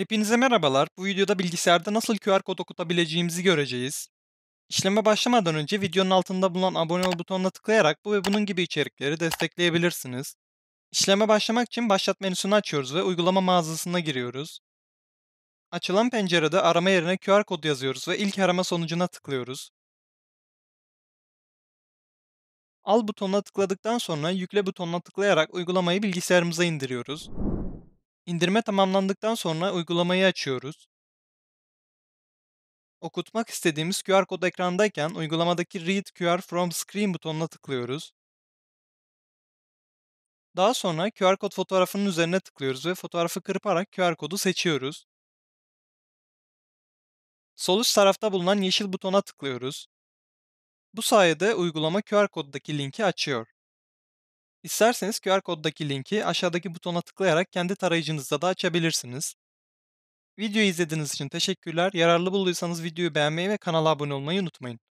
Hepinize merhabalar. Bu videoda bilgisayarda nasıl QR kod okutabileceğimizi göreceğiz. İşleme başlamadan önce videonun altında bulunan abone ol butonuna tıklayarak bu ve bunun gibi içerikleri destekleyebilirsiniz. İşleme başlamak için başlat menüsünü açıyoruz ve uygulama mağazasına giriyoruz. Açılan pencerede arama yerine QR kod yazıyoruz ve ilk arama sonucuna tıklıyoruz. Al butonuna tıkladıktan sonra yükle butonuna tıklayarak uygulamayı bilgisayarımıza indiriyoruz. İndirme tamamlandıktan sonra uygulamayı açıyoruz. Okutmak istediğimiz QR kod ekrandayken uygulamadaki Read QR from Screen butonuna tıklıyoruz. Daha sonra QR kod fotoğrafının üzerine tıklıyoruz ve fotoğrafı kırparak QR kodu seçiyoruz. Sol üst tarafta bulunan yeşil butona tıklıyoruz. Bu sayede uygulama QR koddaki linki açıyor. İsterseniz QR koddaki linki aşağıdaki butona tıklayarak kendi tarayıcınızda da açabilirsiniz. Videoyu izlediğiniz için teşekkürler. Yararlı bulduysanız videoyu beğenmeyi ve kanala abone olmayı unutmayın.